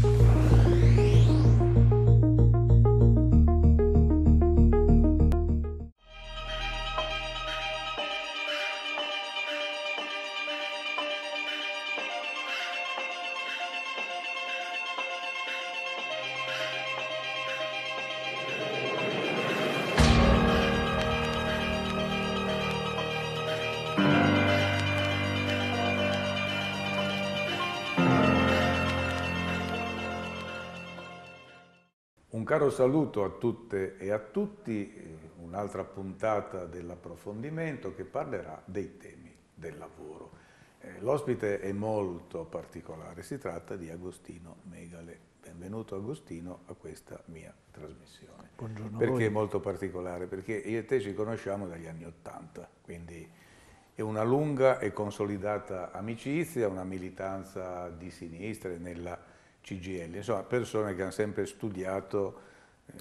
Mm-hmm. Un caro saluto a tutte e a tutti, eh, un'altra puntata dell'approfondimento che parlerà dei temi del lavoro. Eh, l'ospite è molto particolare, si tratta di Agostino Megale. Benvenuto Agostino a questa mia trasmissione. Buongiorno. Perché è molto particolare? Perché io e te ci conosciamo dagli anni Ottanta, quindi è una lunga e consolidata amicizia, una militanza di sinistra nella CGL, insomma persone che hanno sempre studiato eh,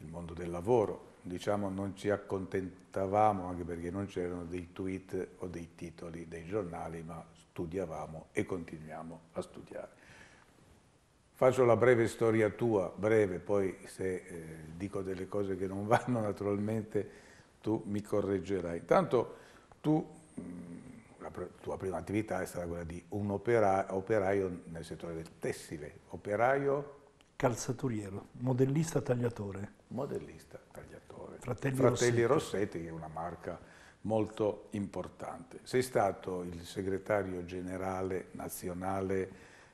il mondo del lavoro, diciamo non ci accontentavamo anche perché non c'erano dei tweet o dei titoli dei giornali, ma studiavamo e continuiamo a studiare. Faccio la breve storia tua, breve, poi se eh, dico delle cose che non vanno naturalmente tu mi correggerai. Intanto tu mh, mm, la tua prima attività è stata quella di un opera, operaio nel settore del tessile, operaio... Calzaturiero, modellista tagliatore. Modellista tagliatore. Fratelli, Fratelli Rossetti. Rossetti, che è una marca molto importante. Sei stato il segretario generale nazionale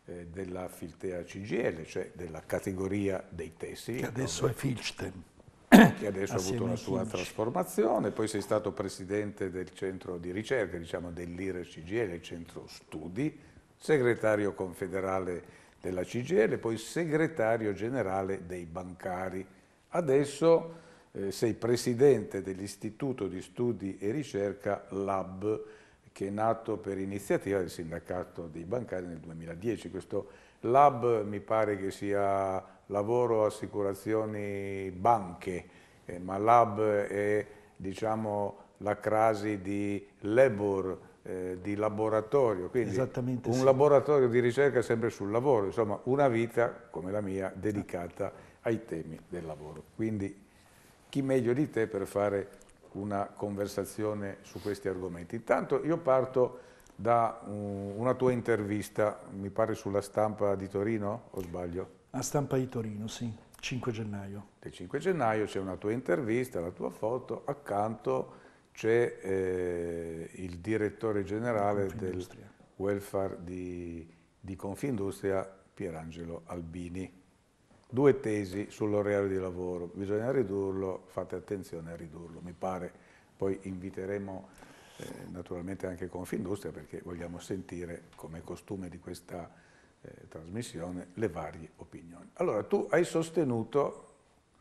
eh, della Filtea CGL, cioè della categoria dei tessili. Che adesso dove... è Filstem che adesso ha avuto una sua trasformazione, poi sei stato presidente del centro di ricerca, diciamo dell'IRE CGL, il centro studi, segretario confederale della CGL, poi segretario generale dei bancari. Adesso eh, sei presidente dell'Istituto di Studi e Ricerca LAB, che è nato per iniziativa del sindacato dei bancari nel 2010. Questo LAB mi pare che sia lavoro, assicurazioni, banche, eh, ma l'hub è diciamo, la crasi di labor, eh, di laboratorio, quindi un sì. laboratorio di ricerca sempre sul lavoro, insomma una vita come la mia dedicata ai temi del lavoro. Quindi chi meglio di te per fare una conversazione su questi argomenti. Intanto io parto da una tua intervista, mi pare sulla stampa di Torino o sbaglio? A Stampa di Torino, sì, 5 gennaio. Del 5 gennaio c'è una tua intervista, la tua foto, accanto c'è eh, il direttore generale del welfare di, di Confindustria, Pierangelo Albini. Due tesi sull'orario di lavoro, bisogna ridurlo, fate attenzione a ridurlo, mi pare. Poi inviteremo eh, naturalmente anche Confindustria perché vogliamo sentire come costume di questa eh, trasmissione le varie opinioni. Allora, tu hai sostenuto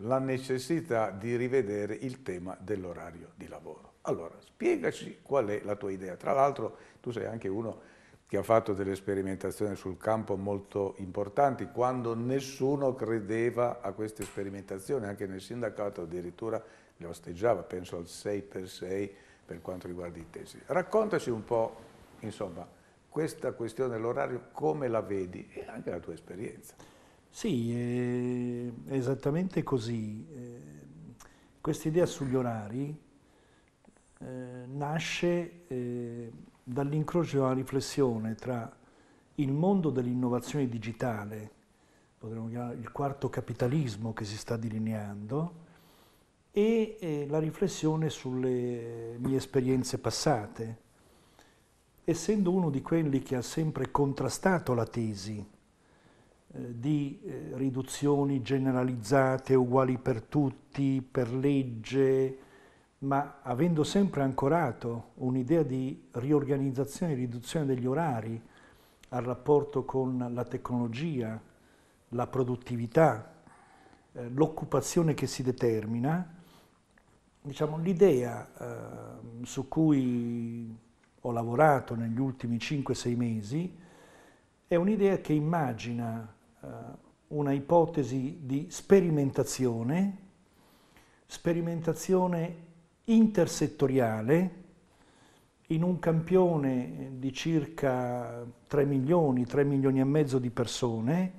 la necessità di rivedere il tema dell'orario di lavoro. Allora, spiegaci qual è la tua idea. Tra l'altro, tu sei anche uno che ha fatto delle sperimentazioni sul campo molto importanti, quando nessuno credeva a queste sperimentazioni, anche nel sindacato addirittura le osteggiava, penso al 6x6 per quanto riguarda i tesi. Raccontaci un po', insomma, questa questione dell'orario come la vedi e anche la tua esperienza. Sì, è eh, esattamente così. Eh, questa idea sugli orari eh, nasce dall'incrocio di una riflessione tra il mondo dell'innovazione digitale, potremmo chiamare il quarto capitalismo che si sta delineando, e la riflessione sulle mie esperienze passate essendo uno di quelli che ha sempre contrastato la tesi eh, di eh, riduzioni generalizzate, uguali per tutti, per legge, ma avendo sempre ancorato un'idea di riorganizzazione e riduzione degli orari al rapporto con la tecnologia, la produttività, eh, l'occupazione che si determina, diciamo, l'idea su cui ho lavorato negli ultimi 5-6 mesi è un'idea che immagina eh, una ipotesi di sperimentazione, sperimentazione intersettoriale in un campione di circa 3 milioni, 3 milioni e mezzo di persone,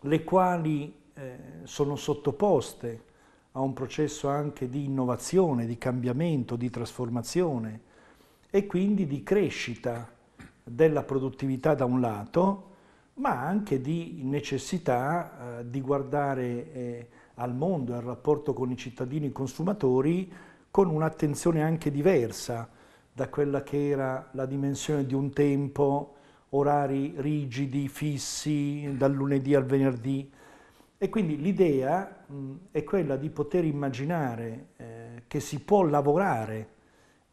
le quali eh, sono sottoposte a un processo anche di innovazione, di cambiamento, di trasformazione, e quindi di crescita della produttività da un lato, ma anche di necessità eh, di guardare eh, al mondo, al rapporto con i cittadini e i consumatori, con un'attenzione anche diversa da quella che era la dimensione di un tempo, orari rigidi, fissi, dal lunedì al venerdì. E quindi l'idea è quella di poter immaginare eh, che si può lavorare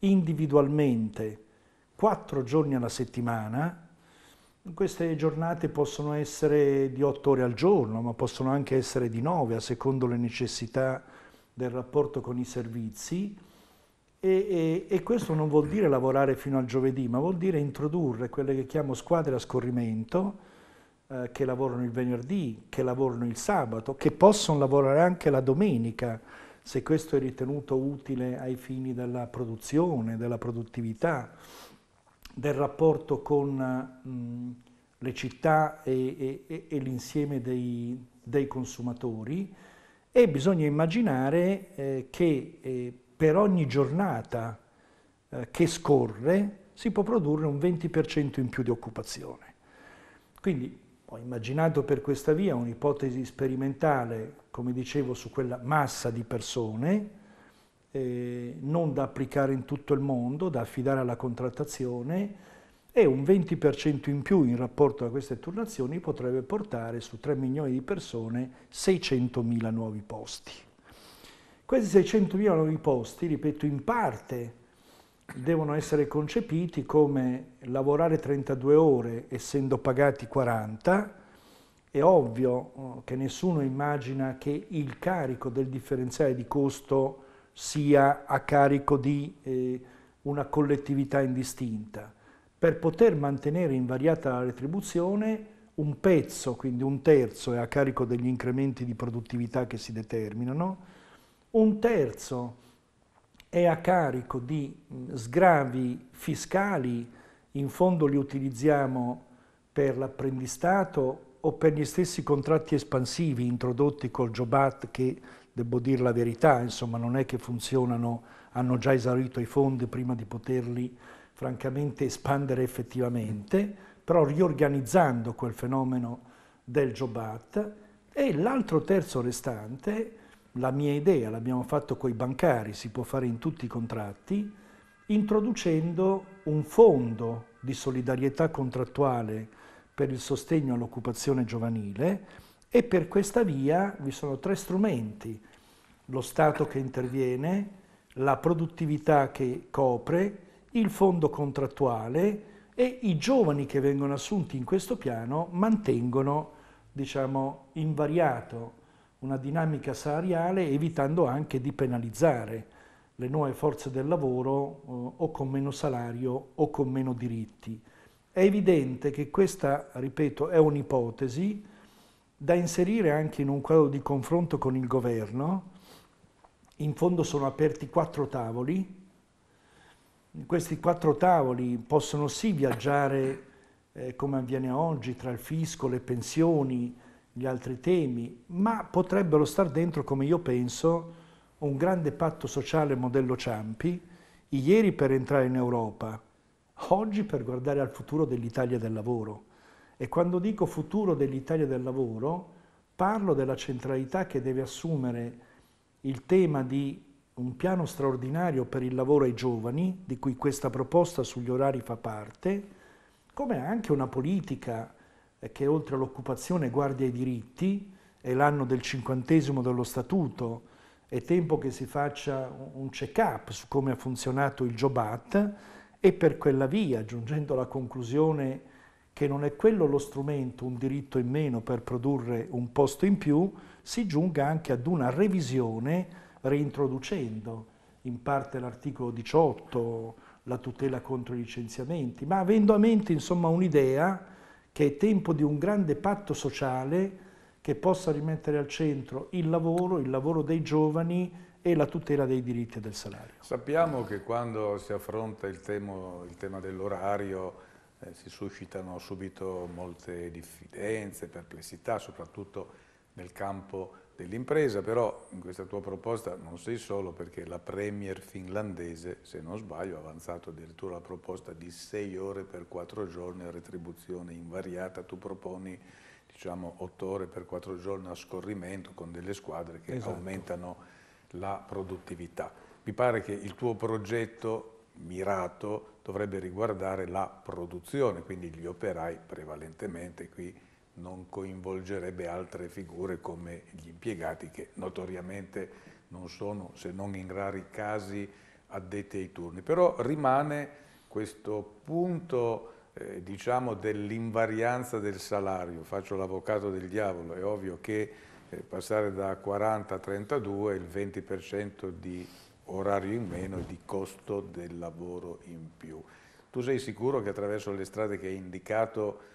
individualmente quattro giorni alla settimana. Queste giornate possono essere di otto ore al giorno, ma possono anche essere di nove, a secondo le necessità del rapporto con i servizi. E, e, e, questo non vuol dire lavorare fino al giovedì, ma vuol dire introdurre quelle che chiamo squadre a scorrimento, eh, che lavorano il venerdì, che lavorano il sabato, che possono lavorare anche la domenica, se questo è ritenuto utile ai fini della produzione, della produttività, del rapporto con mh, le città e, e, e l'insieme dei, dei, consumatori e bisogna immaginare eh, che eh, per ogni giornata eh, che scorre si può produrre un 20% in più di occupazione. Quindi ho immaginato per questa via un'ipotesi sperimentale, come dicevo, su quella massa di persone, eh, non da applicare in tutto il mondo, da affidare alla contrattazione, e un 20% in più in rapporto a queste turnazioni potrebbe portare su 3 milioni di persone 600 mila nuovi posti. Questi 600 mila nuovi posti, ripeto, in parte devono essere concepiti come lavorare 32 ore essendo pagati 40, è ovvio eh, che nessuno immagina che il carico del differenziale di costo sia a carico di eh, una collettività indistinta. Per poter mantenere invariata la retribuzione, un pezzo, quindi un terzo, è a carico degli incrementi di produttività che si determinano, un terzo è a carico di mm, sgravi fiscali, in fondo li utilizziamo per l'apprendistato o per gli stessi contratti espansivi introdotti col Jobat che, devo dire la verità, insomma non è che funzionano, hanno già esaurito i fondi prima di poterli francamente espandere effettivamente, però riorganizzando quel fenomeno del Jobat e l'altro terzo restante la mia idea, l'abbiamo fatto con i bancari, si può fare in tutti i contratti, introducendo un fondo di solidarietà contrattuale per il sostegno all'occupazione giovanile e per questa via vi sono tre strumenti, lo Stato che interviene, la produttività che copre, il fondo contrattuale e i giovani che vengono assunti in questo piano mantengono diciamo, invariato una dinamica salariale evitando anche di penalizzare le nuove forze del lavoro eh, o con meno salario o con meno diritti. È evidente che questa, ripeto, è un'ipotesi da inserire anche in un quadro di confronto con il governo. In fondo sono aperti quattro tavoli. In Questi quattro tavoli possono sì viaggiare eh, come avviene oggi tra il fisco, le pensioni, gli altri temi, ma potrebbero star dentro, come io penso, un grande patto sociale modello Ciampi, ieri per entrare in Europa, oggi per guardare al futuro dell'Italia del lavoro. E quando dico futuro dell'Italia del lavoro, parlo della centralità che deve assumere il tema di un piano straordinario per il lavoro ai giovani, di cui questa proposta sugli orari fa parte, come anche una politica che oltre all'occupazione guardi ai diritti, è l'anno del cinquantesimo dello statuto, è tempo che si faccia un check-up su come ha funzionato il Jobat e per quella via, giungendo alla conclusione che non è quello lo strumento, un diritto in meno per produrre un posto in più, si giunga anche ad una revisione reintroducendo in parte l'articolo 18, la tutela contro i licenziamenti, ma avendo a mente insomma un'idea che è tempo di un grande patto sociale che possa rimettere al centro il lavoro, il lavoro dei giovani e la tutela dei diritti e del salario. Sappiamo che quando si affronta il, temo, il tema dell'orario eh, si suscitano subito molte diffidenze, perplessità, soprattutto nel campo dell'impresa, però in questa tua proposta non sei solo perché la Premier finlandese, se non sbaglio, ha avanzato addirittura la proposta di 6 ore per 4 giorni a retribuzione invariata, tu proponi diciamo 8 ore per 4 giorni a scorrimento con delle squadre che esatto. aumentano la produttività. Mi pare che il tuo progetto mirato dovrebbe riguardare la produzione, quindi gli operai prevalentemente qui non coinvolgerebbe altre figure come gli impiegati che notoriamente non sono, se non in rari casi, addetti ai turni. Però rimane questo punto eh, diciamo dell'invarianza del salario. Faccio l'avvocato del diavolo, è ovvio che eh, passare da 40 a 32 è il 20% di orario in meno e di costo del lavoro in più. Tu sei sicuro che attraverso le strade che hai indicato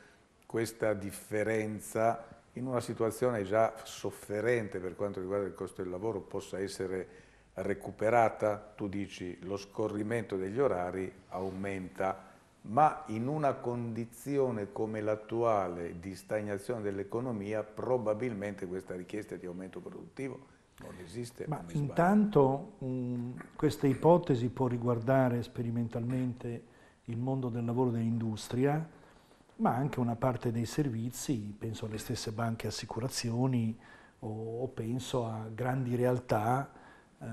questa differenza in una situazione già sofferente per quanto riguarda il costo del lavoro possa essere recuperata, tu dici lo scorrimento degli orari aumenta, ma in una condizione come l'attuale di stagnazione dell'economia probabilmente questa richiesta di aumento produttivo non esiste. Ma non intanto um, questa ipotesi può riguardare sperimentalmente il mondo del lavoro dell'industria, ma anche una parte dei servizi, penso alle stesse banche e assicurazioni o, o, penso a grandi realtà eh,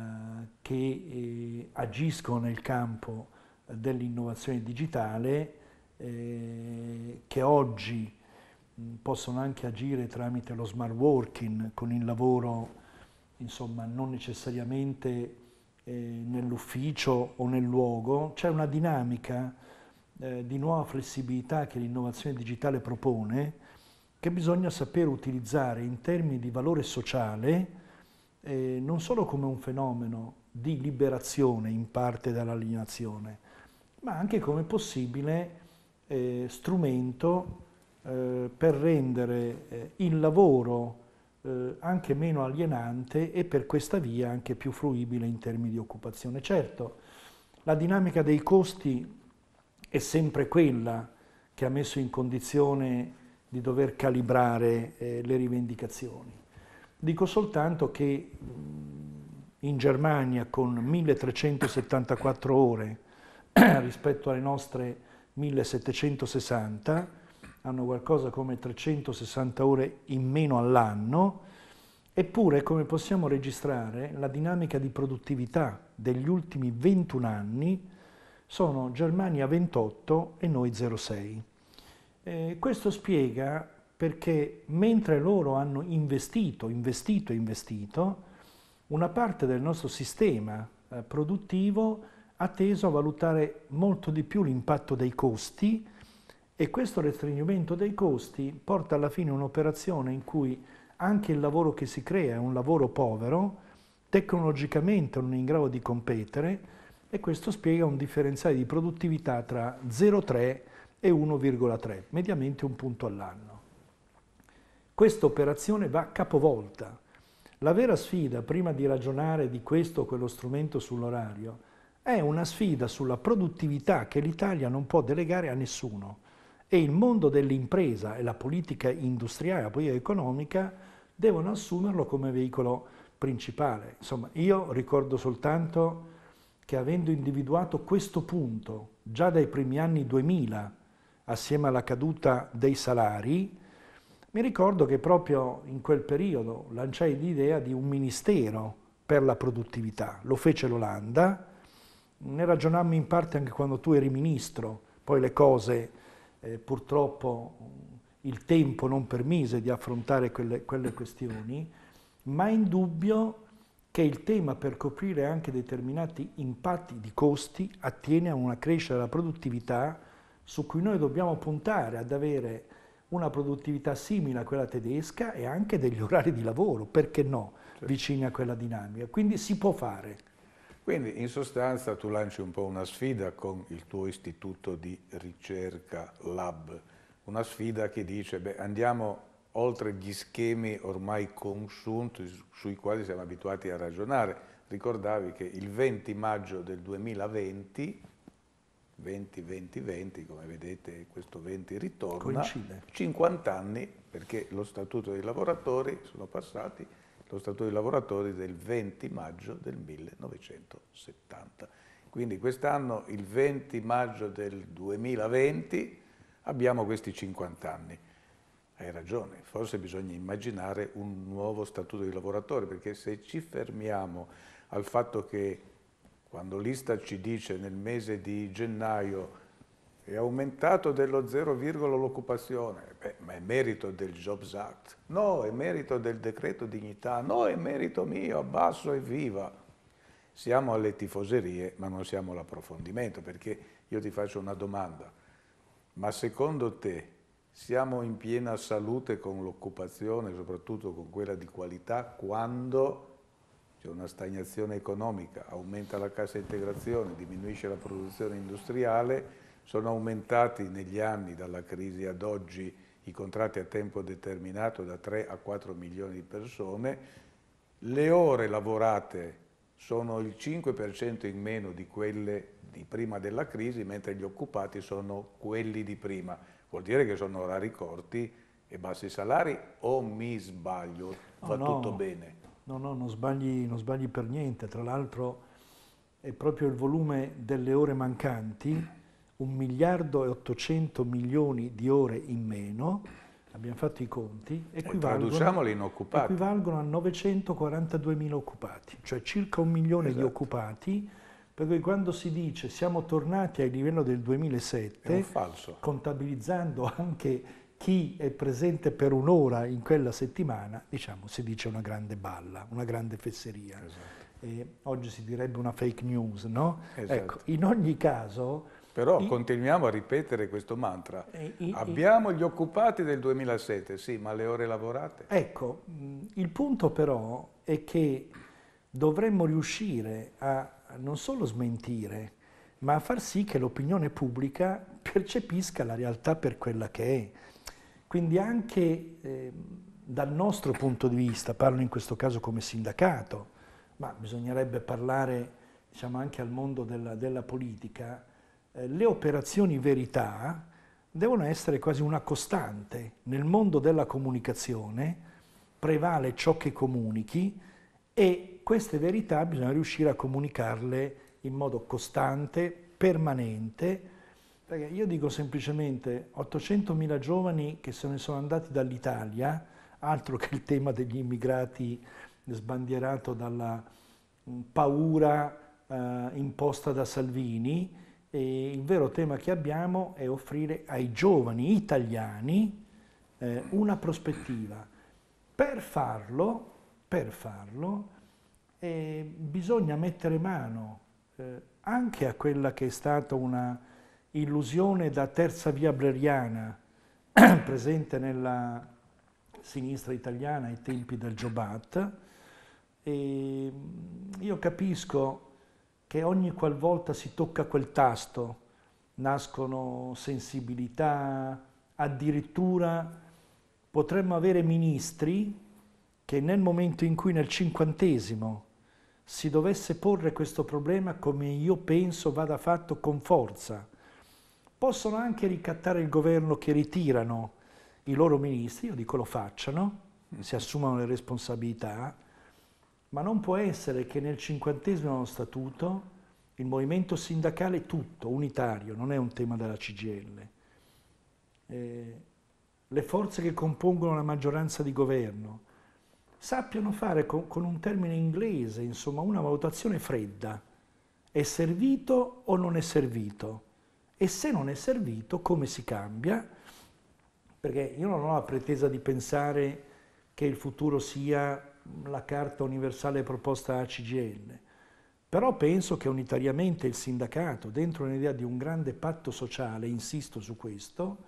che eh, agiscono nel campo dell'innovazione digitale eh, che oggi possono anche agire tramite lo smart working con il lavoro insomma non necessariamente eh, nell'ufficio o nel luogo, c'è una dinamica eh, di nuova flessibilità che l'innovazione digitale propone, che bisogna saper utilizzare in termini di valore sociale eh, non solo come un fenomeno di liberazione in parte dall'alienazione, ma anche come possibile eh, strumento eh, per rendere eh, il lavoro eh, anche meno alienante e per questa via anche più fruibile in termini di occupazione. Certo, la dinamica dei costi è sempre quella che ha messo in condizione di dover calibrare eh, le rivendicazioni. Dico soltanto che mm, in Germania con 1374 ore rispetto alle nostre 1760 hanno qualcosa come 360 ore in meno all'anno, eppure come possiamo registrare la dinamica di produttività degli ultimi 21 anni sono Germania 28 e noi 06. Eh, questo spiega perché mentre loro hanno investito, investito, investito, una parte del nostro sistema eh, produttivo ha teso a valutare molto di più l'impatto dei costi e questo restringimento dei costi porta alla fine un'operazione in cui anche il lavoro che si crea è un lavoro povero, tecnologicamente non è in grado di competere, e questo spiega un differenziale di produttività tra 0,3 e 1,3, mediamente un punto all'anno. Questa operazione va capovolta. La vera sfida, prima di ragionare di questo o quello strumento sull'orario, è una sfida sulla produttività che l'Italia non può delegare a nessuno e il mondo dell'impresa e la politica industriale, la politica economica, devono assumerlo come veicolo principale. Insomma, io ricordo soltanto che avendo individuato questo punto già dai primi anni 2000, assieme alla caduta dei salari, mi ricordo che proprio in quel periodo lanciai l'idea di un ministero per la produttività. Lo fece l'Olanda, ne ragionammo in parte anche quando tu eri ministro, poi le cose eh, purtroppo il tempo non permise di affrontare quelle, quelle questioni, ma indubbio che il tema per coprire anche determinati impatti di costi attiene a una crescita della produttività su cui noi dobbiamo puntare ad avere una produttività simile a quella tedesca e anche degli orari di lavoro, perché no, certo. vicini a quella dinamica. Quindi si può fare. Quindi in sostanza tu lanci un po' una sfida con il tuo istituto di ricerca Lab, una sfida che dice beh, andiamo oltre gli schemi ormai consunti sui quali siamo abituati a ragionare. Ricordavi che il 20 maggio del 2020, 20-20-20, come vedete questo 20 ritorna, Coincide. 50 anni, perché lo Statuto dei lavoratori sono passati, lo Statuto dei lavoratori del 20 maggio del 1970. Quindi quest'anno, il 20 maggio del 2020, abbiamo questi 50 anni hai ragione, forse bisogna immaginare un nuovo statuto di lavoratore, perché se ci fermiamo al fatto che quando l'Ista ci dice nel mese di gennaio è aumentato dello 0, l'occupazione, ma è merito del Jobs Act, no, è merito del decreto dignità, no, è merito mio, abbasso e viva. Siamo alle tifoserie, ma non siamo all'approfondimento, perché io ti faccio una domanda, ma secondo te siamo in piena salute con l'occupazione, soprattutto con quella di qualità, quando c'è una stagnazione economica, aumenta la cassa integrazione, diminuisce la produzione industriale, sono aumentati negli anni dalla crisi ad oggi i contratti a tempo determinato da 3 a 4 milioni di persone, le ore lavorate sono il 5% in meno di quelle di prima della crisi, mentre gli occupati sono quelli di prima vuol dire che sono orari corti e bassi salari o mi sbaglio? Fa no, no, tutto bene? No, no, non sbagli, non sbagli per niente. Tra l'altro è proprio il volume delle ore mancanti, un miliardo e 800 milioni di ore in meno, abbiamo fatto i conti, eh, equivalgono, equivalgono a 942 mila occupati, cioè circa un milione esatto. di occupati per cui quando si dice siamo tornati al livello del 2007, contabilizzando anche chi è presente per un'ora in quella settimana, diciamo, si dice una grande balla, una grande fesseria. Esatto. Eh, oggi si direbbe una fake news, no? Esatto. Ecco, in ogni caso... Però i, continuiamo a ripetere questo mantra. Eh, I, Abbiamo i, gli occupati del 2007, sì, ma le ore lavorate? Ecco, mm, il punto però è che dovremmo riuscire a non solo smentire, ma a far sì che l'opinione pubblica percepisca la realtà per quella che è. Quindi anche eh, dal nostro punto di vista, parlo in questo caso come sindacato, ma bisognerebbe parlare diciamo, anche al mondo della, della politica, eh, le operazioni verità devono essere quasi una costante. Nel mondo della comunicazione prevale ciò che comunichi e queste verità bisogna riuscire a comunicarle in modo costante, permanente, perché io dico semplicemente 800.000 giovani che se ne sono andati dall'Italia, altro che il tema degli immigrati sbandierato dalla mm, paura eh, imposta da Salvini, e il vero tema che abbiamo è offrire ai giovani italiani eh, una prospettiva. Per farlo, per farlo e bisogna mettere mano eh, anche a quella che è stata una illusione da terza via breriana presente nella sinistra italiana ai tempi del Giobat. E mm, io capisco che ogni qualvolta si tocca quel tasto nascono sensibilità, addirittura potremmo avere ministri che nel momento in cui nel cinquantesimo si dovesse porre questo problema come io penso vada fatto con forza. Possono anche ricattare il governo che ritirano i loro ministri, io dico lo facciano, si assumano le responsabilità, ma non può essere che nel cinquantesimo statuto il movimento sindacale tutto, unitario, non è un tema della CGL. Eh, le forze che compongono la maggioranza di governo, sappiano fare con, con un termine inglese, insomma, una valutazione fredda. È servito o non è servito? E se non è servito, come si cambia? Perché io non ho la pretesa di pensare che il futuro sia la carta universale proposta a CGL. Però penso che unitariamente il sindacato, dentro un'idea di un grande patto sociale, insisto su questo,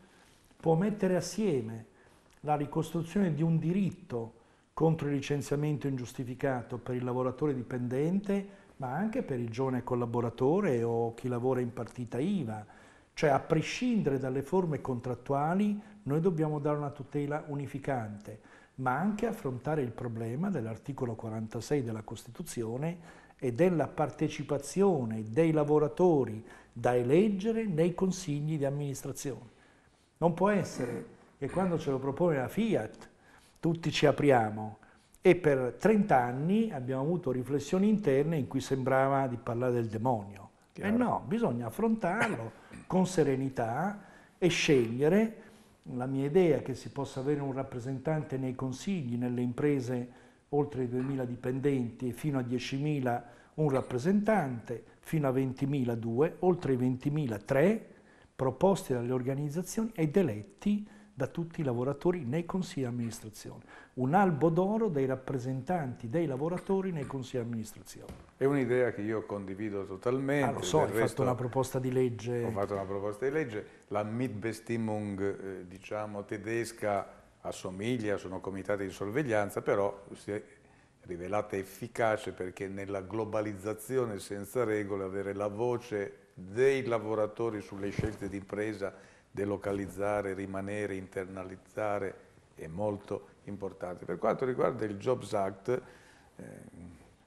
può mettere assieme la ricostruzione di un diritto contro il licenziamento ingiustificato per il lavoratore dipendente, ma anche per il giovane collaboratore o chi lavora in partita IVA. Cioè, a prescindere dalle forme contrattuali, noi dobbiamo dare una tutela unificante, ma anche affrontare il problema dell'articolo 46 della Costituzione e della partecipazione dei lavoratori da eleggere nei consigli di amministrazione. Non può essere che quando ce lo propone la Fiat, tutti ci apriamo e per 30 anni abbiamo avuto riflessioni interne in cui sembrava di parlare del demonio. Eh Chiaro. E no, bisogna affrontarlo con serenità e scegliere. La mia idea è che si possa avere un rappresentante nei consigli, nelle imprese oltre i 2.000 dipendenti fino a 10.000 un rappresentante, fino a 20.000 due, oltre i 20.000 tre, proposti dalle organizzazioni ed eletti da tutti i lavoratori nei consigli di amministrazione. Un albo d'oro dei rappresentanti dei lavoratori nei consigli di amministrazione. È un'idea che io condivido totalmente. Ah, lo so, hai resto, fatto una proposta di legge. Ho fatto una proposta di legge. La Mitbestimmung, eh, diciamo, tedesca assomiglia, sono comitati di sorveglianza, però si è rivelata efficace perché nella globalizzazione senza regole avere la voce dei lavoratori sulle scelte di impresa delocalizzare, rimanere, internalizzare è molto importante. Per quanto riguarda il Jobs Act, eh,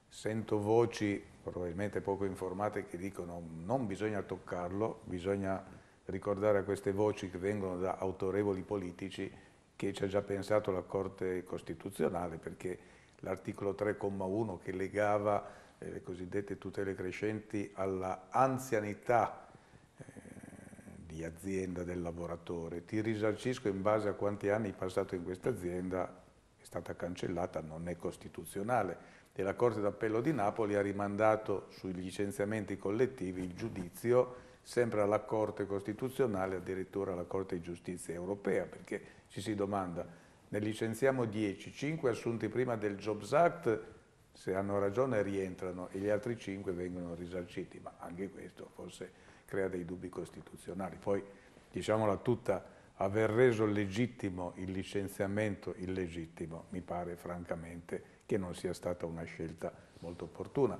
sento voci probabilmente poco informate che dicono non bisogna toccarlo, bisogna ricordare a queste voci che vengono da autorevoli politici che ci ha già pensato la Corte Costituzionale perché l'articolo 3,1 che legava eh, le cosiddette tutele crescenti alla anzianità di azienda del lavoratore, ti risarcisco in base a quanti anni hai passato in questa azienda, è stata cancellata, non è costituzionale. E la Corte d'Appello di Napoli ha rimandato sui licenziamenti collettivi il giudizio sempre alla Corte Costituzionale, addirittura alla Corte di Giustizia Europea, perché ci si domanda, ne licenziamo 10, 5 assunti prima del Jobs Act se hanno ragione rientrano e gli altri cinque vengono risarciti, ma anche questo forse crea dei dubbi costituzionali. Poi, diciamola tutta, aver reso legittimo il licenziamento illegittimo mi pare francamente che non sia stata una scelta molto opportuna.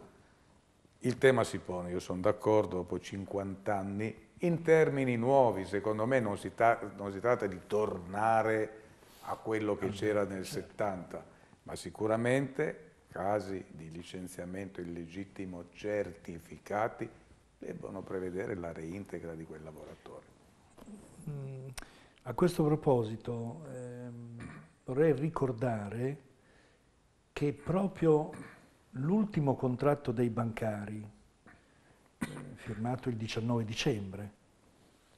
Il tema si pone, io sono d'accordo, dopo 50 anni, in termini nuovi, secondo me non si, non si tratta di tornare a quello che ah, c'era nel 70, certo. ma sicuramente casi di licenziamento illegittimo certificati debbono prevedere la reintegra di quel lavoratore. Mm, a questo proposito ehm, vorrei ricordare che proprio l'ultimo contratto dei bancari, eh, firmato il 19 dicembre,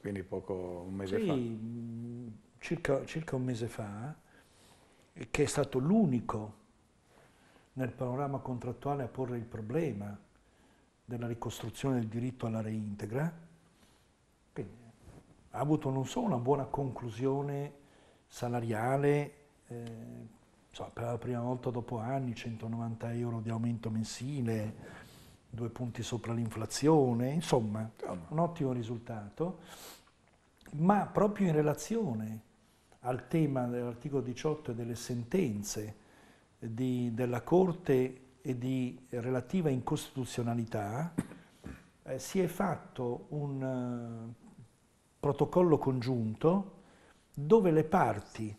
quindi poco un mese sì, fa. Mm, circa, circa un mese fa, che è stato l'unico nel panorama contrattuale a porre il problema della ricostruzione del diritto alla reintegra, quindi ha avuto non solo una buona conclusione salariale, eh, insomma, per la prima volta dopo anni 190 euro di aumento mensile, due punti sopra l'inflazione, insomma un ottimo risultato, ma proprio in relazione al tema dell'articolo 18 e delle sentenze di, della Corte e di relativa incostituzionalità, eh, si è fatto un uh, protocollo congiunto dove le parti,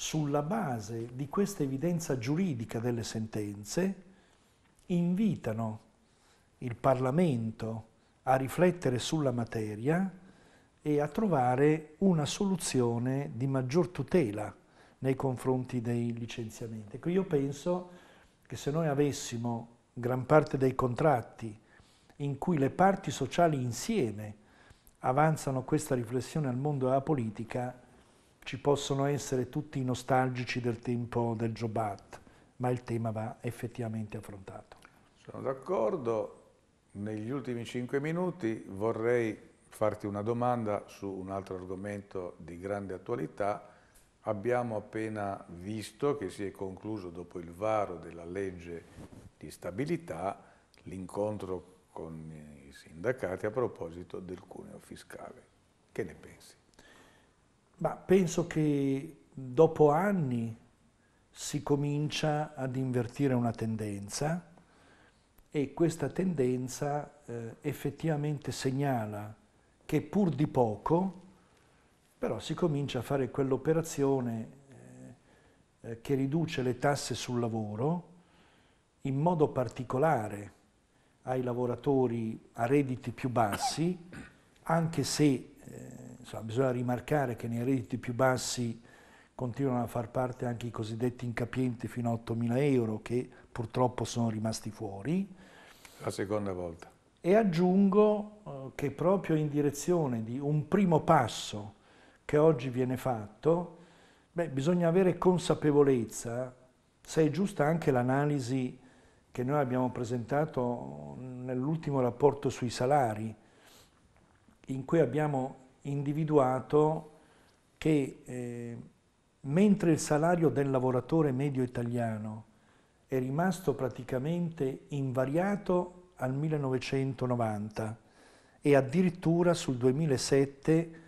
sulla base di questa evidenza giuridica delle sentenze, invitano il Parlamento a riflettere sulla materia e a trovare una soluzione di maggior tutela nei confronti dei licenziamenti. Ecco, io penso che se noi avessimo gran parte dei contratti in cui le parti sociali insieme avanzano questa riflessione al mondo della politica, ci possono essere tutti i nostalgici del tempo del Jobat, ma il tema va effettivamente affrontato. Sono d'accordo. Negli ultimi cinque minuti vorrei farti una domanda su un altro argomento di grande attualità, Abbiamo appena visto che si è concluso dopo il varo della legge di stabilità l'incontro con i sindacati a proposito del cuneo fiscale. Che ne pensi? Ma penso che dopo anni si comincia ad invertire una tendenza e questa tendenza eh, effettivamente segnala che pur di poco però si comincia a fare quell'operazione eh, eh, che riduce le tasse sul lavoro, in modo particolare ai lavoratori a redditi più bassi, anche se eh, insomma, bisogna rimarcare che nei redditi più bassi continuano a far parte anche i cosiddetti incapienti fino a 8.000 euro che purtroppo sono rimasti fuori. La seconda volta. E aggiungo eh, che proprio in direzione di un primo passo che oggi viene fatto, beh, bisogna avere consapevolezza se è giusta anche l'analisi che noi abbiamo presentato nell'ultimo rapporto sui salari, in cui abbiamo individuato che eh, mentre il salario del lavoratore medio italiano è rimasto praticamente invariato al 1990 e addirittura sul 2007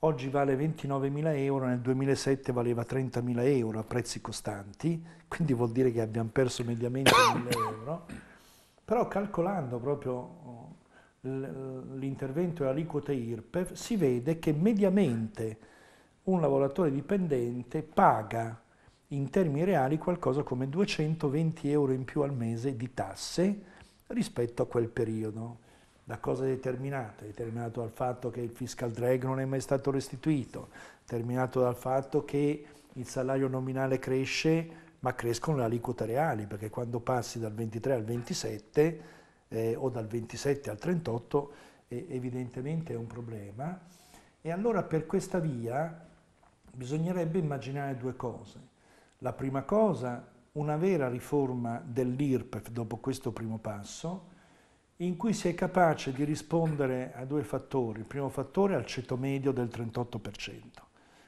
oggi vale 29.000 euro, nel 2007 valeva 30.000 euro a prezzi costanti, quindi vuol dire che abbiamo perso mediamente 1.000 euro, però calcolando proprio oh, l'intervento e aliquote IRPEF si vede che mediamente un lavoratore dipendente paga in termini reali qualcosa come 220 euro in più al mese di tasse rispetto a quel periodo. Da cosa è determinato? È determinato dal fatto che il fiscal drag non è mai stato restituito, è determinato dal fatto che il salario nominale cresce ma crescono le aliquote reali, perché quando passi dal 23 al 27 eh, o dal 27 al 38 eh, evidentemente è un problema. E allora per questa via bisognerebbe immaginare due cose. La prima cosa, una vera riforma dell'IRPEF dopo questo primo passo, in cui si è capace di rispondere a due fattori. Il primo fattore è al ceto medio del 38%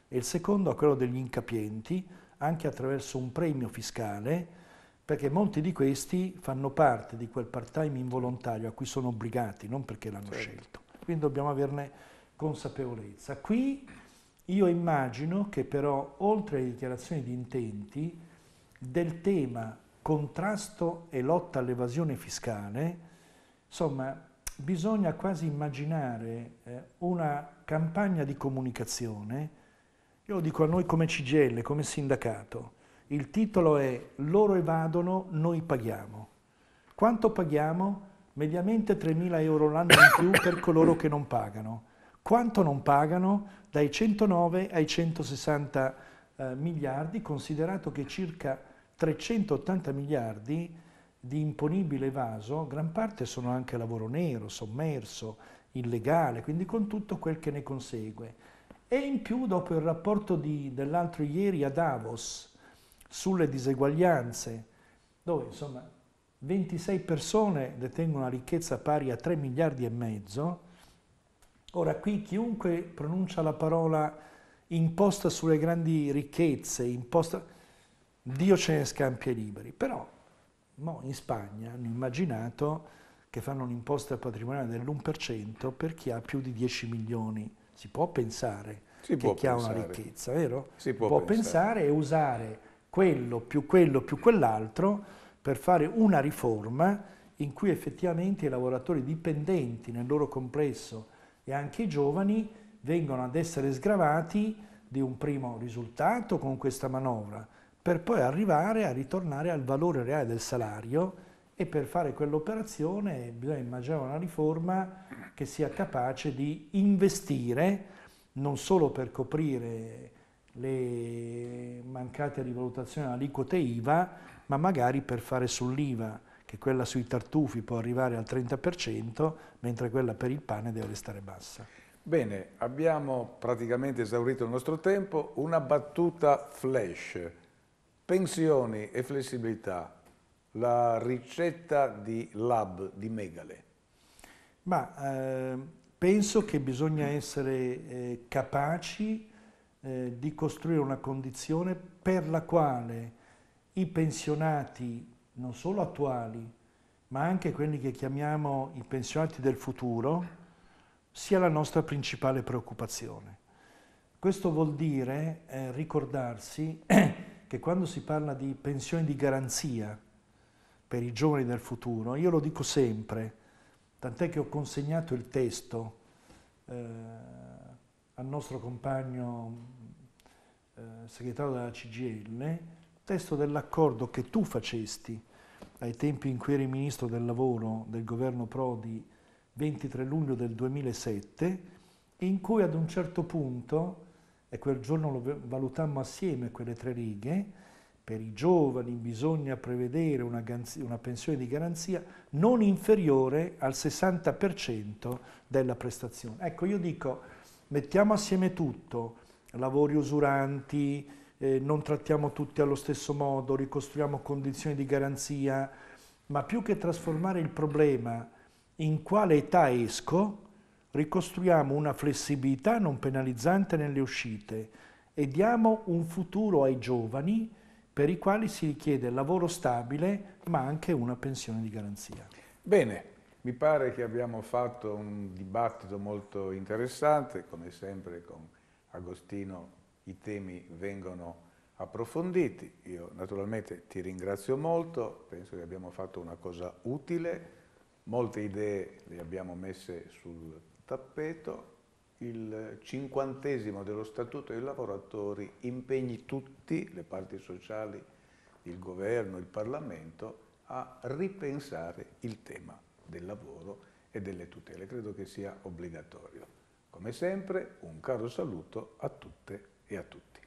e il secondo è quello degli incapienti, anche attraverso un premio fiscale, perché molti di questi fanno parte di quel part-time involontario a cui sono obbligati, non perché l'hanno certo. scelto. Quindi dobbiamo averne consapevolezza. Qui io immagino che però, oltre alle dichiarazioni di intenti, del tema contrasto e lotta all'evasione fiscale, Insomma, bisogna quasi immaginare eh, una campagna di comunicazione, io lo dico a noi come CGL, come sindacato, il titolo è Loro evadono, noi paghiamo. Quanto paghiamo? Mediamente 3.000 euro l'anno in più per coloro che non pagano. Quanto non pagano? Dai 109 ai 160 eh, miliardi, considerato che circa 380 miliardi di imponibile evaso, gran parte sono anche lavoro nero, sommerso, illegale, quindi con tutto quel che ne consegue. E in più, dopo il rapporto dell'altro ieri a Davos sulle diseguaglianze, dove insomma 26 persone detengono una ricchezza pari a 3 miliardi e mezzo, ora qui chiunque pronuncia la parola imposta sulle grandi ricchezze, imposta, Dio ce ne scampi ai liberi, però Mo in Spagna hanno immaginato che fanno un'imposta patrimoniale dell'1% per chi ha più di 10 milioni. Si può pensare si che può chi pensare. ha una ricchezza, vero? Si può, può pensare. pensare e usare quello più quello più quell'altro per fare una riforma in cui effettivamente i lavoratori dipendenti nel loro complesso e anche i giovani vengono ad essere sgravati di un primo risultato con questa manovra, per poi arrivare a ritornare al valore reale del salario e per fare quell'operazione bisogna immaginare una riforma che sia capace di investire non solo per coprire le mancate rivalutazioni aliquote IVA, ma magari per fare sull'IVA, che quella sui tartufi può arrivare al 30%, mentre quella per il pane deve restare bassa. Bene, abbiamo praticamente esaurito il nostro tempo, una battuta flash. Pensioni e flessibilità, la ricetta di Lab di Megale. Ma eh, penso che bisogna essere eh, capaci eh, di costruire una condizione per la quale i pensionati, non solo attuali, ma anche quelli che chiamiamo i pensionati del futuro, sia la nostra principale preoccupazione. Questo vuol dire eh, ricordarsi che quando si parla di pensioni di garanzia per i giovani del futuro, io lo dico sempre, tant'è che ho consegnato il testo eh, al nostro compagno eh, segretario della CGL, testo dell'accordo che tu facesti ai tempi in cui eri ministro del lavoro del governo Prodi 23 luglio del 2007, in cui ad un certo punto e quel giorno lo valutammo assieme quelle tre righe, per i giovani bisogna prevedere una, una pensione di garanzia non inferiore al 60% della prestazione. Ecco, io dico, mettiamo assieme tutto, lavori usuranti, eh, non trattiamo tutti allo stesso modo, ricostruiamo condizioni di garanzia, ma più che trasformare il problema in quale età esco, ricostruiamo una flessibilità non penalizzante nelle uscite e diamo un futuro ai giovani per i quali si richiede lavoro stabile ma anche una pensione di garanzia. Bene, mi pare che abbiamo fatto un dibattito molto interessante, come sempre con Agostino i temi vengono approfonditi. Io naturalmente ti ringrazio molto, penso che abbiamo fatto una cosa utile, molte idee le abbiamo messe sul tappeto il cinquantesimo dello Statuto dei lavoratori impegni tutti, le parti sociali, il governo, il Parlamento a ripensare il tema del lavoro e delle tutele. Credo che sia obbligatorio. Come sempre un caro saluto a tutte e a tutti.